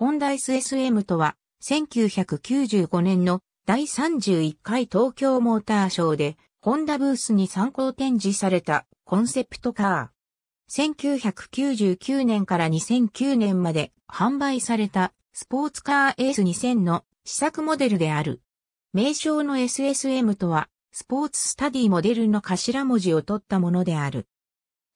ホンダ SSM とは、1995年の第31回東京モーターショーで、ホンダブースに参考展示されたコンセプトカー。1999年から2009年まで販売されたスポーツカーエース2000の試作モデルである。名称の SSM とは、スポーツスタディモデルの頭文字を取ったものである。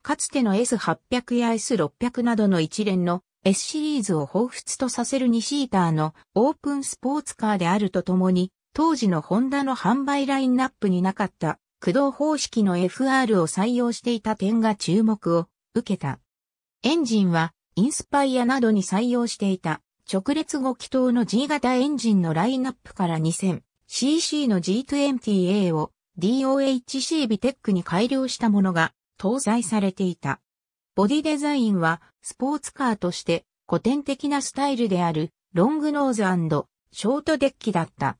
かつての S800 や S600 などの一連の S シリーズを彷彿とさせる2シーターのオープンスポーツカーであるとともに、当時のホンダの販売ラインナップになかった駆動方式の FR を採用していた点が注目を受けた。エンジンはインスパイアなどに採用していた直列5気筒の G 型エンジンのラインナップから 2000cc の G20A を DOHC ビテックに改良したものが搭載されていた。ボディデザインはスポーツカーとして古典的なスタイルであるロングノーズショートデッキだった。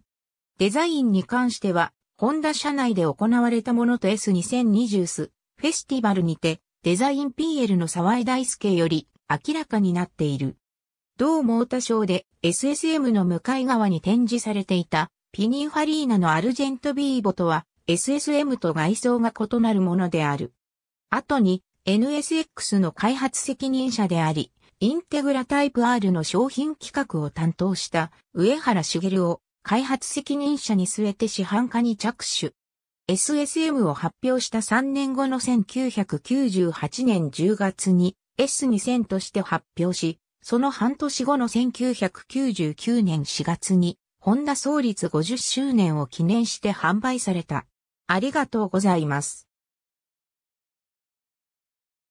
デザインに関しては、ホンダ社内で行われたものと S2020 スフェスティバルにてデザイン PL の沢井大輔より明らかになっている。同モータショーで SSM の向かい側に展示されていたピニーファリーナのアルジェントビーボとは SSM と外装が異なるものである。後に NSX の開発責任者であり、インテグラタイプ R の商品企画を担当した上原茂を開発責任者に据えて市販化に着手。SSM を発表した3年後の1998年10月に S2000 として発表し、その半年後の1999年4月に、ホンダ創立50周年を記念して販売された。ありがとうございます。